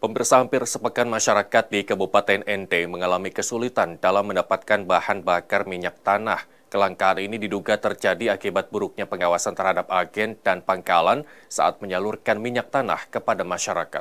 Pemirsa hampir sepekan masyarakat di Kabupaten NT mengalami kesulitan dalam mendapatkan bahan bakar minyak tanah. Kelangkaan ini diduga terjadi akibat buruknya pengawasan terhadap agen dan pangkalan saat menyalurkan minyak tanah kepada masyarakat.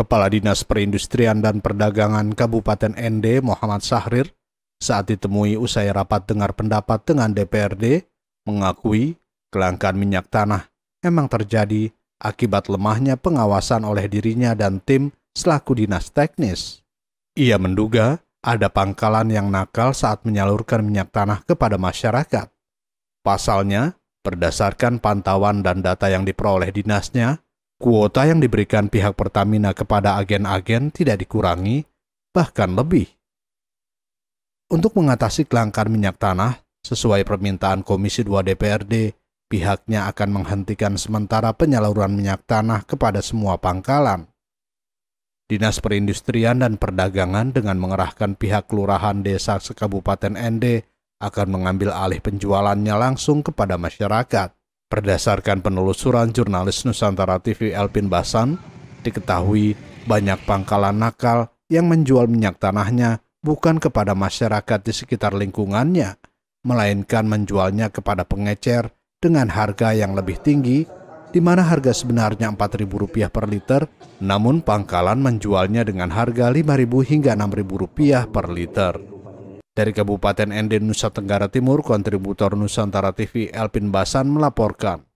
Kepala Dinas Perindustrian dan Perdagangan Kabupaten ND Muhammad Sahrir saat ditemui usai rapat dengar pendapat dengan DPRD mengakui kelangkaan minyak tanah Emang terjadi akibat lemahnya pengawasan oleh dirinya dan tim selaku dinas teknis. Ia menduga ada pangkalan yang nakal saat menyalurkan minyak tanah kepada masyarakat. Pasalnya, berdasarkan pantauan dan data yang diperoleh dinasnya, kuota yang diberikan pihak Pertamina kepada agen-agen tidak dikurangi, bahkan lebih. Untuk mengatasi kelangkaan minyak tanah, sesuai permintaan Komisi 2 DPRD pihaknya akan menghentikan sementara penyaluran minyak tanah kepada semua pangkalan. Dinas Perindustrian dan Perdagangan dengan mengerahkan pihak kelurahan desa sekabupaten ND akan mengambil alih penjualannya langsung kepada masyarakat. Berdasarkan penelusuran jurnalis Nusantara TV Elpin Basan, diketahui banyak pangkalan nakal yang menjual minyak tanahnya bukan kepada masyarakat di sekitar lingkungannya, melainkan menjualnya kepada pengecer dengan harga yang lebih tinggi di mana harga sebenarnya Rp4.000 per liter, namun pangkalan menjualnya dengan harga Rp5.000 hingga Rp6.000 per liter. Dari Kabupaten Ende, Nusa Tenggara Timur, kontributor Nusantara TV Elpin Basan melaporkan.